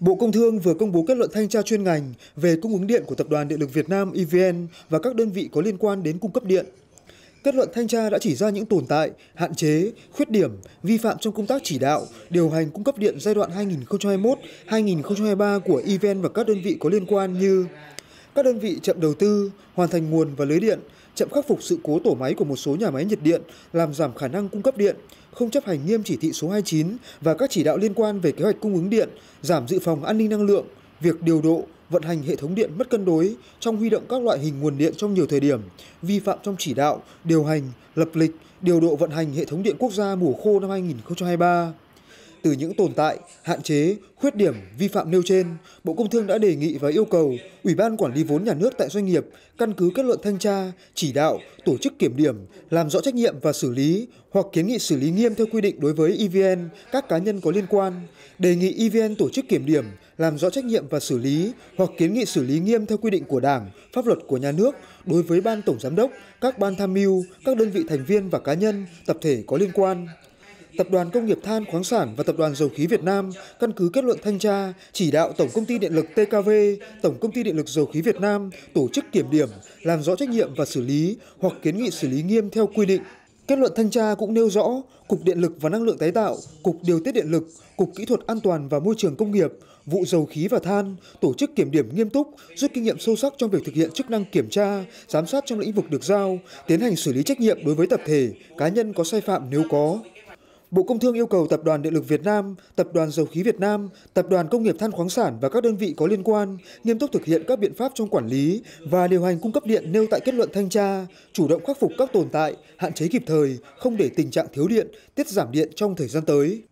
Bộ Công Thương vừa công bố kết luận thanh tra chuyên ngành về cung ứng điện của Tập đoàn Điện lực Việt Nam EVN và các đơn vị có liên quan đến cung cấp điện. Kết luận thanh tra đã chỉ ra những tồn tại, hạn chế, khuyết điểm, vi phạm trong công tác chỉ đạo, điều hành cung cấp điện giai đoạn 2021-2023 của EVN và các đơn vị có liên quan như các đơn vị chậm đầu tư, hoàn thành nguồn và lưới điện, chậm khắc phục sự cố tổ máy của một số nhà máy nhiệt điện, làm giảm khả năng cung cấp điện, không chấp hành nghiêm chỉ thị số 29 và các chỉ đạo liên quan về kế hoạch cung ứng điện, giảm dự phòng an ninh năng lượng, việc điều độ, vận hành hệ thống điện mất cân đối trong huy động các loại hình nguồn điện trong nhiều thời điểm, vi phạm trong chỉ đạo, điều hành, lập lịch, điều độ vận hành hệ thống điện quốc gia mùa khô năm 2023. Từ những tồn tại, hạn chế, khuyết điểm, vi phạm nêu trên, Bộ Công Thương đã đề nghị và yêu cầu Ủy ban Quản lý vốn nhà nước tại doanh nghiệp căn cứ kết luận thanh tra, chỉ đạo, tổ chức kiểm điểm, làm rõ trách nhiệm và xử lý hoặc kiến nghị xử lý nghiêm theo quy định đối với EVN, các cá nhân có liên quan, đề nghị EVN tổ chức kiểm điểm, làm rõ trách nhiệm và xử lý hoặc kiến nghị xử lý nghiêm theo quy định của Đảng, pháp luật của nhà nước đối với ban tổng giám đốc, các ban tham mưu, các đơn vị thành viên và cá nhân, tập thể có liên quan. Tập đoàn Công nghiệp Than khoáng sản và Tập đoàn Dầu khí Việt Nam căn cứ kết luận thanh tra, chỉ đạo Tổng công ty Điện lực TKV, Tổng công ty Điện lực Dầu khí Việt Nam tổ chức kiểm điểm, làm rõ trách nhiệm và xử lý hoặc kiến nghị xử lý nghiêm theo quy định. Kết luận thanh tra cũng nêu rõ, Cục Điện lực và Năng lượng tái tạo, Cục Điều tiết Điện lực, Cục Kỹ thuật An toàn và Môi trường Công nghiệp, vụ dầu khí và than, tổ chức kiểm điểm nghiêm túc, rút kinh nghiệm sâu sắc trong việc thực hiện chức năng kiểm tra, giám sát trong lĩnh vực được giao, tiến hành xử lý trách nhiệm đối với tập thể, cá nhân có sai phạm nếu có. Bộ Công Thương yêu cầu Tập đoàn Điện lực Việt Nam, Tập đoàn Dầu khí Việt Nam, Tập đoàn Công nghiệp Than khoáng sản và các đơn vị có liên quan nghiêm túc thực hiện các biện pháp trong quản lý và điều hành cung cấp điện nêu tại kết luận thanh tra, chủ động khắc phục các tồn tại, hạn chế kịp thời, không để tình trạng thiếu điện, tiết giảm điện trong thời gian tới.